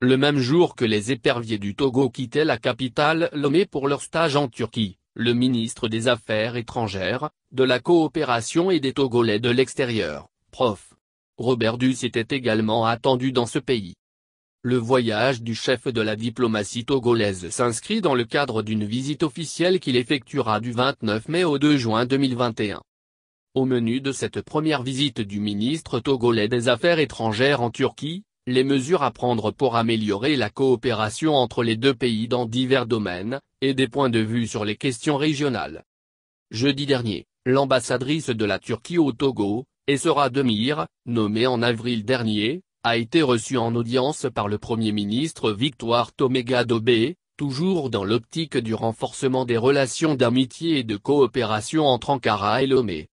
Le même jour que les éperviers du Togo quittaient la capitale Lomé pour leur stage en Turquie, le ministre des Affaires étrangères, de la coopération et des Togolais de l'extérieur, prof. Robert Duss était également attendu dans ce pays. Le voyage du chef de la diplomatie togolaise s'inscrit dans le cadre d'une visite officielle qu'il effectuera du 29 mai au 2 juin 2021. Au menu de cette première visite du ministre togolais des Affaires étrangères en Turquie, les mesures à prendre pour améliorer la coopération entre les deux pays dans divers domaines, et des points de vue sur les questions régionales. Jeudi dernier, l'ambassadrice de la Turquie au Togo, Esra Demir, nommée en avril dernier, a été reçue en audience par le Premier ministre Victoire Toméga Dobé, toujours dans l'optique du renforcement des relations d'amitié et de coopération entre Ankara et Lomé.